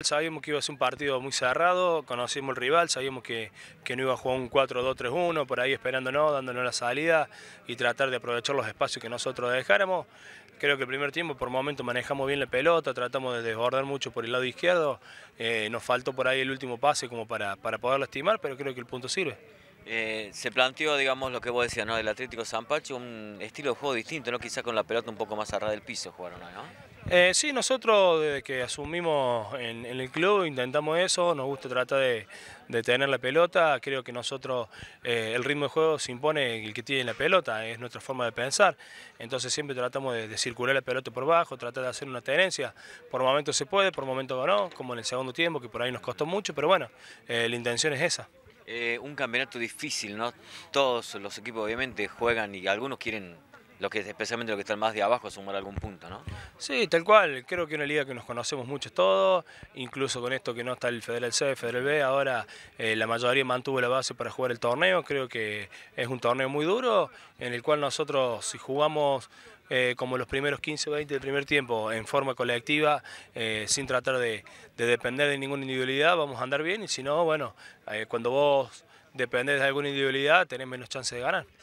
Sabíamos que iba a ser un partido muy cerrado, conocimos el rival, sabíamos que, no iba a jugar un 4-2-3-1, por ahí esperándonos, dándonos la salida y tratar de aprovechar los espacios que nosotros dejáramos. Creo que el primer tiempo por momento manejamos bien la pelota, tratamos de desbordar mucho por el lado izquierdo, eh, nos faltó por ahí el último pase como para, para estimar, pero creo que el punto sirve. Eh, se planteó, digamos, lo que vos decías, ¿no? Del Atlético Zampacho, un estilo de juego distinto, ¿no? Quizá con la pelota un poco más arriba del piso jugaron, ¿no? Eh, sí, nosotros desde que asumimos en, el club intentamos eso, nos gusta tratar de, tener la pelota, creo que nosotros eh, el ritmo de juego se impone el que tiene la pelota, es nuestra forma de pensar, entonces siempre tratamos de, circular la pelota por abajo, tratar de hacer una tenencia, por momentos se puede, por momentos no, como en el segundo tiempo, que por ahí nos costó mucho, pero bueno, la intención es esa. Eh, un campeonato difícil, ¿no? Todos los equipos obviamente juegan y algunos quieren lo que especialmente los que están más de abajo, sumar algún punto, ¿no? Sí, tal cual. Creo que una liga que nos conocemos mucho todos, incluso con esto que no está el Federal C, el Federal B, ahora eh, la mayoría mantuvo la base para jugar el torneo. Creo que es un torneo muy duro en el cual nosotros, si jugamos eh, como los primeros 15 o 20 del primer tiempo en forma colectiva, eh, sin tratar de, de, depender de ninguna individualidad, vamos a andar bien y si no, bueno, cuando vos dependés de alguna individualidad tenés menos chance de ganar.